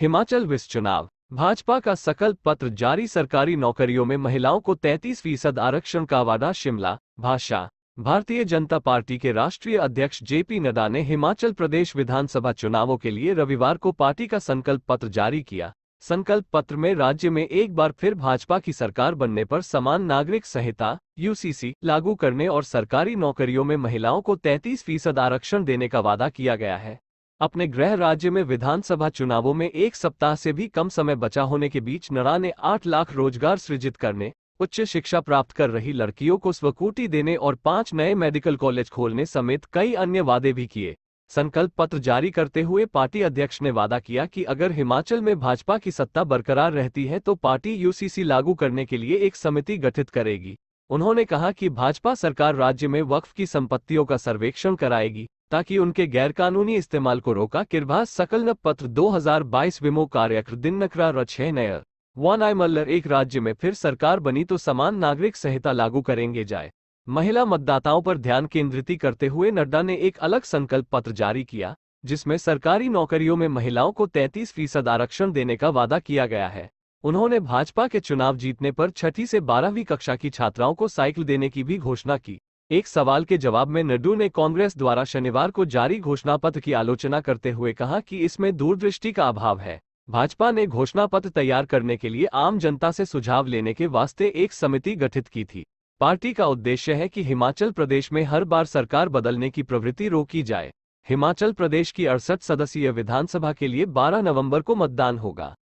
हिमाचल विस चुनाव भाजपा का सकल पत्र जारी सरकारी नौकरियों में महिलाओं को 33 फीसद आरक्षण का वादा शिमला भाषा भारतीय जनता पार्टी के राष्ट्रीय अध्यक्ष जेपी नड्डा ने हिमाचल प्रदेश विधानसभा चुनावों के लिए रविवार को पार्टी का संकल्प पत्र जारी किया संकल्प पत्र में राज्य में एक बार फिर भाजपा की सरकार बनने पर समान नागरिक संहिता यूसीसी लागू करने और सरकारी नौकरियों में महिलाओं को 33 फीसद आरक्षण देने का वादा किया गया है अपने गृह राज्य में विधानसभा चुनावों में एक सप्ताह से भी कम समय बचा होने के बीच नरा ने आठ लाख रोजगार सृजित करने उच्च शिक्षा प्राप्त कर रही लड़कियों को स्वकूटी देने और पांच नए मेडिकल कॉलेज खोलने समेत कई अन्य वादे भी किए संकल्प पत्र जारी करते हुए पार्टी अध्यक्ष ने वादा किया कि अगर हिमाचल में भाजपा की सत्ता बरकरार रहती है तो पार्टी यूसीसी लागू करने के लिए एक समिति गठित करेगी उन्होंने कहा कि भाजपा सरकार राज्य में वक्फ की संपत्तियों का सर्वेक्षण कराएगी ताकि उनके गैरकानूनी इस्तेमाल को रोका किरभा सकल न पत्र 2022 विमो कार्यक्र दिन नकरा रछे नय वन आई मल्लर एक राज्य में फिर सरकार बनी तो समान नागरिक संहिता लागू करेंगे जाए महिला मतदाताओं पर ध्यान केंद्रित करते हुए नड्डा ने एक अलग संकल्प पत्र जारी किया जिसमें सरकारी नौकरियों में महिलाओं को 33 फीसद आरक्षण देने का वादा किया गया है उन्होंने भाजपा के चुनाव जीतने पर छठी से बारहवीं कक्षा की छात्राओं को साइकिल देने की भी घोषणा की एक सवाल के जवाब में नड्डू ने कांग्रेस द्वारा शनिवार को जारी घोषणा पत्र की आलोचना करते हुए कहा कि इसमें दूरदृष्टि का अभाव है भाजपा ने घोषणा पत्र तैयार करने के लिए आम जनता से सुझाव लेने के वास्ते एक समिति गठित की थी पार्टी का उद्देश्य है कि हिमाचल प्रदेश में हर बार सरकार बदलने की प्रवृत्ति रोकी जाए हिमाचल प्रदेश की अड़सठ सदस्यीय विधानसभा के लिए 12 नवंबर को मतदान होगा